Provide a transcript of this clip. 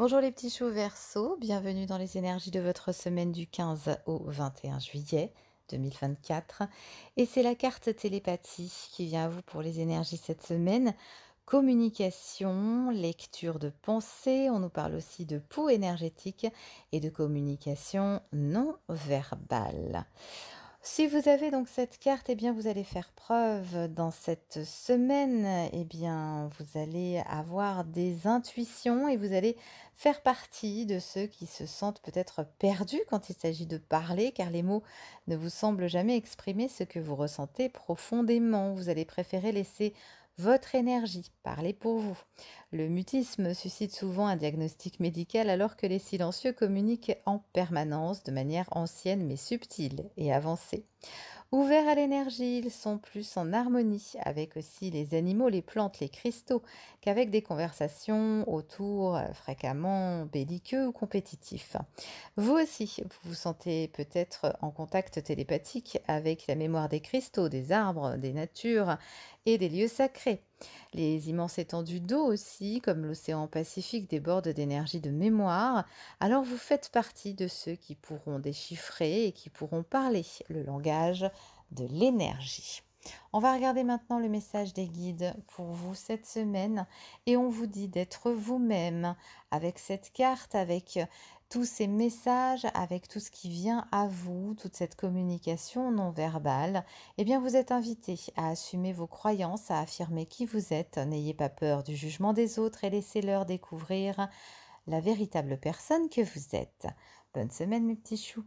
Bonjour les petits choux verso, bienvenue dans les énergies de votre semaine du 15 au 21 juillet 2024. Et c'est la carte télépathie qui vient à vous pour les énergies cette semaine. Communication, lecture de pensée, on nous parle aussi de pouls énergétique et de communication non verbale. Si vous avez donc cette carte, eh bien vous allez faire preuve dans cette semaine, eh bien vous allez avoir des intuitions et vous allez faire partie de ceux qui se sentent peut-être perdus quand il s'agit de parler, car les mots ne vous semblent jamais exprimer ce que vous ressentez profondément. Vous allez préférer laisser votre énergie, parlez pour vous. Le mutisme suscite souvent un diagnostic médical alors que les silencieux communiquent en permanence de manière ancienne mais subtile et avancée. Ouverts à l'énergie, ils sont plus en harmonie avec aussi les animaux, les plantes, les cristaux, qu'avec des conversations autour euh, fréquemment belliqueux ou compétitifs. Vous aussi, vous vous sentez peut-être en contact télépathique avec la mémoire des cristaux, des arbres, des natures et des lieux sacrés. Les immenses étendues d'eau aussi, comme l'océan Pacifique, débordent d'énergie de mémoire, alors vous faites partie de ceux qui pourront déchiffrer et qui pourront parler le langage de l'énergie. On va regarder maintenant le message des guides pour vous cette semaine et on vous dit d'être vous-même avec cette carte, avec tous ces messages, avec tout ce qui vient à vous, toute cette communication non verbale, eh bien vous êtes invité à assumer vos croyances, à affirmer qui vous êtes, n'ayez pas peur du jugement des autres et laissez-leur découvrir la véritable personne que vous êtes. Bonne semaine mes petits choux